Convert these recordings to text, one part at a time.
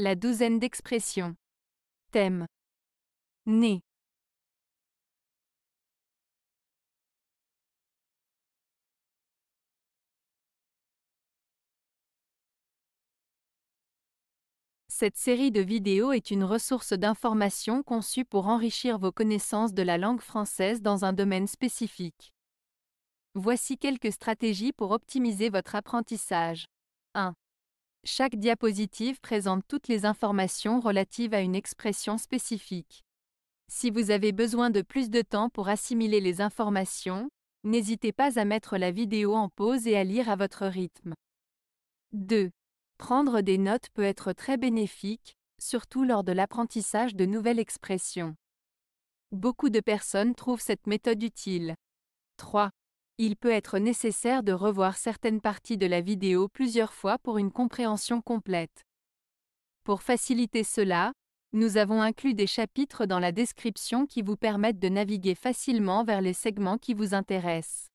La douzaine d'expressions. Thème. Né. Cette série de vidéos est une ressource d'information conçue pour enrichir vos connaissances de la langue française dans un domaine spécifique. Voici quelques stratégies pour optimiser votre apprentissage. 1. Chaque diapositive présente toutes les informations relatives à une expression spécifique. Si vous avez besoin de plus de temps pour assimiler les informations, n'hésitez pas à mettre la vidéo en pause et à lire à votre rythme. 2. Prendre des notes peut être très bénéfique, surtout lors de l'apprentissage de nouvelles expressions. Beaucoup de personnes trouvent cette méthode utile. 3 il peut être nécessaire de revoir certaines parties de la vidéo plusieurs fois pour une compréhension complète. Pour faciliter cela, nous avons inclus des chapitres dans la description qui vous permettent de naviguer facilement vers les segments qui vous intéressent.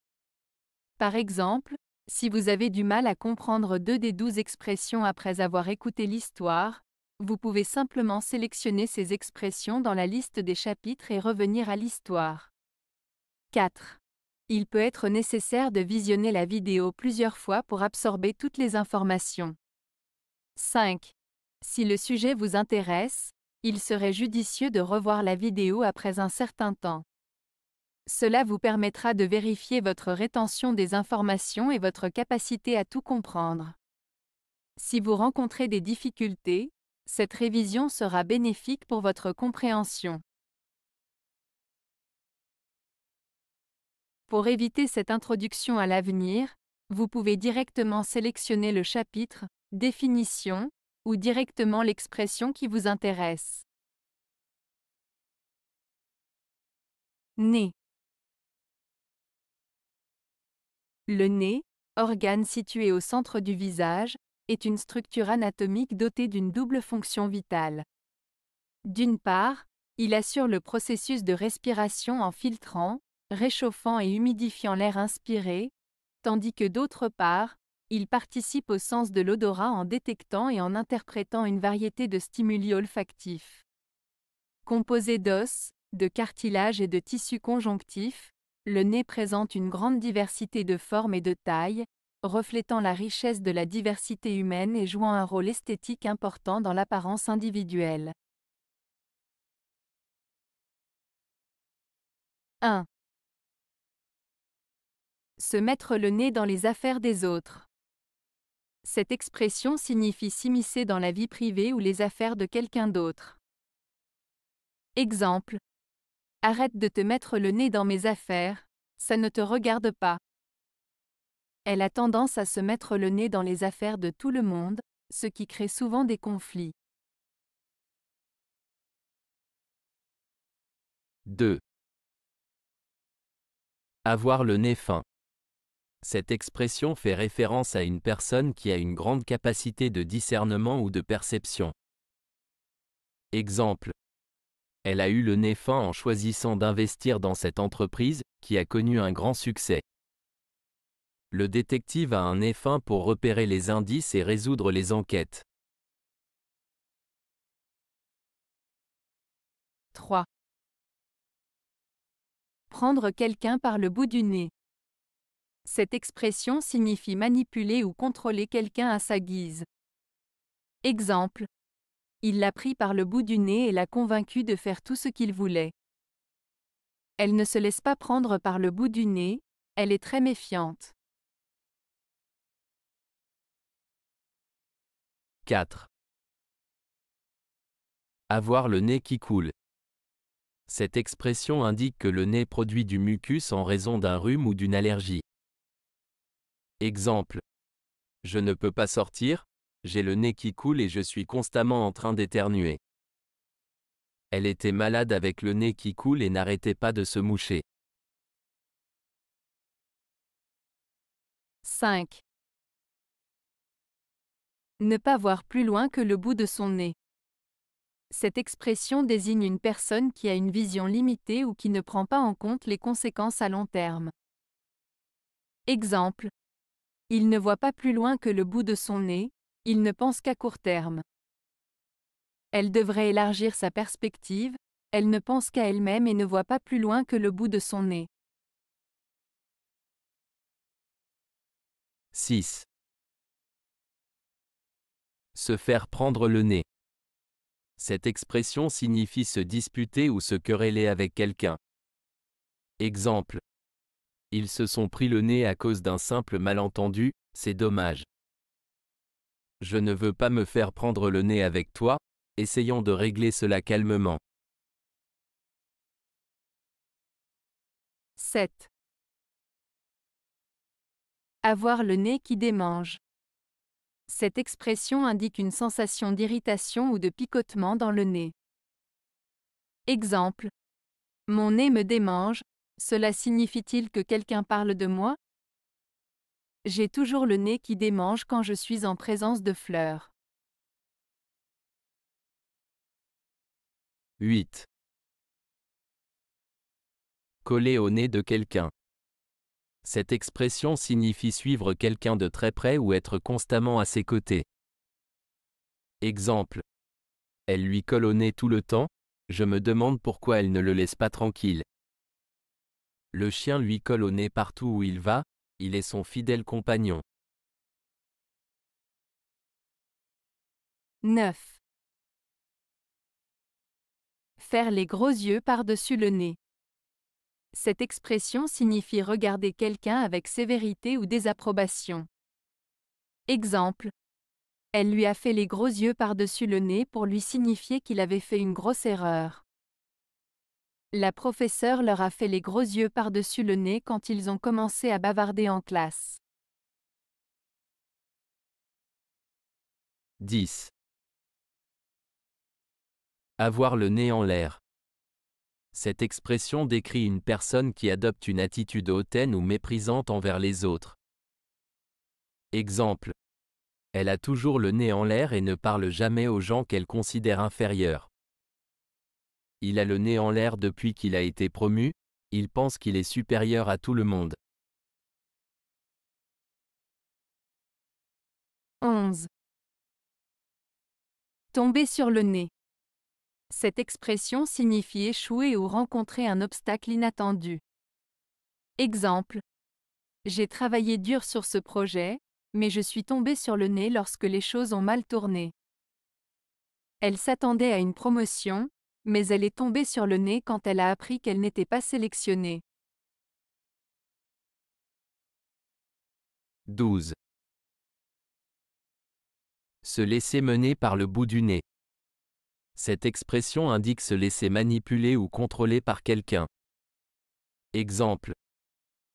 Par exemple, si vous avez du mal à comprendre deux des douze expressions après avoir écouté l'histoire, vous pouvez simplement sélectionner ces expressions dans la liste des chapitres et revenir à l'histoire. 4. Il peut être nécessaire de visionner la vidéo plusieurs fois pour absorber toutes les informations. 5. Si le sujet vous intéresse, il serait judicieux de revoir la vidéo après un certain temps. Cela vous permettra de vérifier votre rétention des informations et votre capacité à tout comprendre. Si vous rencontrez des difficultés, cette révision sera bénéfique pour votre compréhension. Pour éviter cette introduction à l'avenir, vous pouvez directement sélectionner le chapitre, définition, ou directement l'expression qui vous intéresse. Nez. Le nez, organe situé au centre du visage, est une structure anatomique dotée d'une double fonction vitale. D'une part, il assure le processus de respiration en filtrant, réchauffant et humidifiant l'air inspiré, tandis que d'autre part, il participe au sens de l'odorat en détectant et en interprétant une variété de stimuli olfactifs. Composé d'os, de cartilage et de tissus conjonctifs, le nez présente une grande diversité de formes et de tailles, reflétant la richesse de la diversité humaine et jouant un rôle esthétique important dans l'apparence individuelle. 1 se mettre le nez dans les affaires des autres. Cette expression signifie s'immiscer dans la vie privée ou les affaires de quelqu'un d'autre. Exemple. Arrête de te mettre le nez dans mes affaires, ça ne te regarde pas. Elle a tendance à se mettre le nez dans les affaires de tout le monde, ce qui crée souvent des conflits. 2. Avoir le nez fin. Cette expression fait référence à une personne qui a une grande capacité de discernement ou de perception. Exemple. Elle a eu le nez fin en choisissant d'investir dans cette entreprise, qui a connu un grand succès. Le détective a un nez fin pour repérer les indices et résoudre les enquêtes. 3. Prendre quelqu'un par le bout du nez. Cette expression signifie manipuler ou contrôler quelqu'un à sa guise. Exemple. Il l'a pris par le bout du nez et l'a convaincu de faire tout ce qu'il voulait. Elle ne se laisse pas prendre par le bout du nez, elle est très méfiante. 4. Avoir le nez qui coule. Cette expression indique que le nez produit du mucus en raison d'un rhume ou d'une allergie. Exemple. Je ne peux pas sortir, j'ai le nez qui coule et je suis constamment en train d'éternuer. Elle était malade avec le nez qui coule et n'arrêtait pas de se moucher. 5. Ne pas voir plus loin que le bout de son nez. Cette expression désigne une personne qui a une vision limitée ou qui ne prend pas en compte les conséquences à long terme. Exemple il ne voit pas plus loin que le bout de son nez, il ne pense qu'à court terme. Elle devrait élargir sa perspective, elle ne pense qu'à elle-même et ne voit pas plus loin que le bout de son nez. 6. Se faire prendre le nez. Cette expression signifie se disputer ou se quereller avec quelqu'un. Exemple. Ils se sont pris le nez à cause d'un simple malentendu, c'est dommage. Je ne veux pas me faire prendre le nez avec toi, essayons de régler cela calmement. 7. Avoir le nez qui démange. Cette expression indique une sensation d'irritation ou de picotement dans le nez. Exemple. Mon nez me démange, cela signifie-t-il que quelqu'un parle de moi J'ai toujours le nez qui démange quand je suis en présence de fleurs. 8. Coller au nez de quelqu'un. Cette expression signifie suivre quelqu'un de très près ou être constamment à ses côtés. Exemple. Elle lui colle au nez tout le temps, je me demande pourquoi elle ne le laisse pas tranquille. Le chien lui colle au nez partout où il va, il est son fidèle compagnon. 9. Faire les gros yeux par-dessus le nez. Cette expression signifie regarder quelqu'un avec sévérité ou désapprobation. Exemple. Elle lui a fait les gros yeux par-dessus le nez pour lui signifier qu'il avait fait une grosse erreur. La professeure leur a fait les gros yeux par-dessus le nez quand ils ont commencé à bavarder en classe. 10. Avoir le nez en l'air. Cette expression décrit une personne qui adopte une attitude hautaine ou méprisante envers les autres. Exemple. Elle a toujours le nez en l'air et ne parle jamais aux gens qu'elle considère inférieurs il a le nez en l'air depuis qu'il a été promu, il pense qu'il est supérieur à tout le monde. 11. Tomber sur le nez. Cette expression signifie échouer ou rencontrer un obstacle inattendu. Exemple. J'ai travaillé dur sur ce projet, mais je suis tombé sur le nez lorsque les choses ont mal tourné. Elle s'attendait à une promotion, mais elle est tombée sur le nez quand elle a appris qu'elle n'était pas sélectionnée. 12. Se laisser mener par le bout du nez. Cette expression indique se laisser manipuler ou contrôler par quelqu'un. Exemple.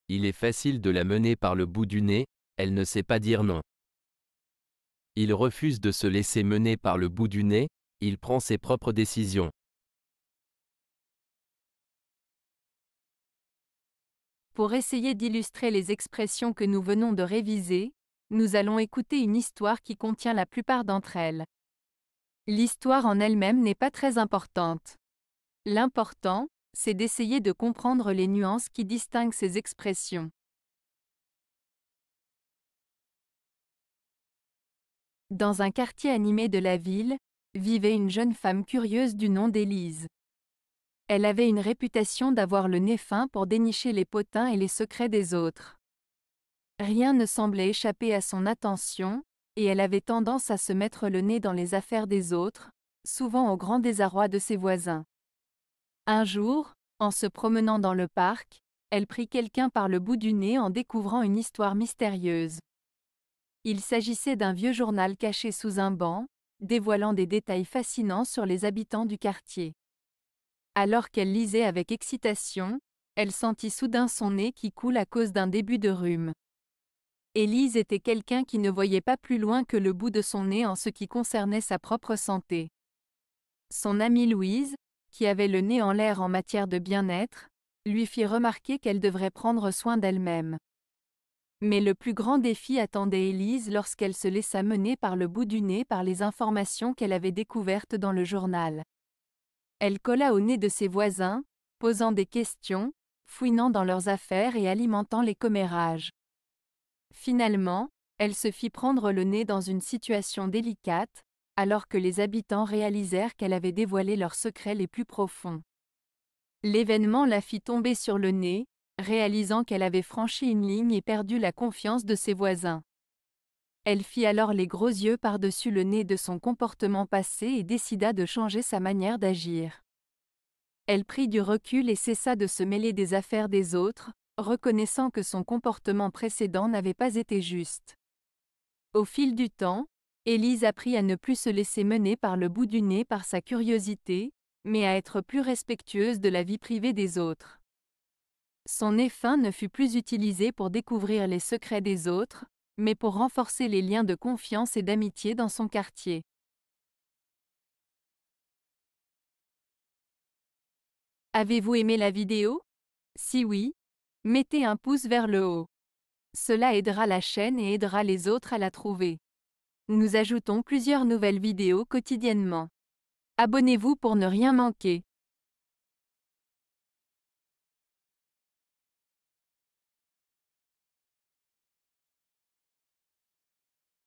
Il est facile de la mener par le bout du nez, elle ne sait pas dire non. Il refuse de se laisser mener par le bout du nez, il prend ses propres décisions. Pour essayer d'illustrer les expressions que nous venons de réviser, nous allons écouter une histoire qui contient la plupart d'entre elles. L'histoire en elle-même n'est pas très importante. L'important, c'est d'essayer de comprendre les nuances qui distinguent ces expressions. Dans un quartier animé de la ville, vivait une jeune femme curieuse du nom d'Élise. Elle avait une réputation d'avoir le nez fin pour dénicher les potins et les secrets des autres. Rien ne semblait échapper à son attention, et elle avait tendance à se mettre le nez dans les affaires des autres, souvent au grand désarroi de ses voisins. Un jour, en se promenant dans le parc, elle prit quelqu'un par le bout du nez en découvrant une histoire mystérieuse. Il s'agissait d'un vieux journal caché sous un banc, dévoilant des détails fascinants sur les habitants du quartier. Alors qu'elle lisait avec excitation, elle sentit soudain son nez qui coule à cause d'un début de rhume. Élise était quelqu'un qui ne voyait pas plus loin que le bout de son nez en ce qui concernait sa propre santé. Son amie Louise, qui avait le nez en l'air en matière de bien-être, lui fit remarquer qu'elle devrait prendre soin d'elle-même. Mais le plus grand défi attendait Élise lorsqu'elle se laissa mener par le bout du nez par les informations qu'elle avait découvertes dans le journal. Elle colla au nez de ses voisins, posant des questions, fouinant dans leurs affaires et alimentant les commérages. Finalement, elle se fit prendre le nez dans une situation délicate, alors que les habitants réalisèrent qu'elle avait dévoilé leurs secrets les plus profonds. L'événement la fit tomber sur le nez, réalisant qu'elle avait franchi une ligne et perdu la confiance de ses voisins. Elle fit alors les gros yeux par-dessus le nez de son comportement passé et décida de changer sa manière d'agir. Elle prit du recul et cessa de se mêler des affaires des autres, reconnaissant que son comportement précédent n'avait pas été juste. Au fil du temps, Élise apprit à ne plus se laisser mener par le bout du nez par sa curiosité, mais à être plus respectueuse de la vie privée des autres. Son fin ne fut plus utilisé pour découvrir les secrets des autres, mais pour renforcer les liens de confiance et d'amitié dans son quartier. Avez-vous aimé la vidéo Si oui, mettez un pouce vers le haut. Cela aidera la chaîne et aidera les autres à la trouver. Nous ajoutons plusieurs nouvelles vidéos quotidiennement. Abonnez-vous pour ne rien manquer.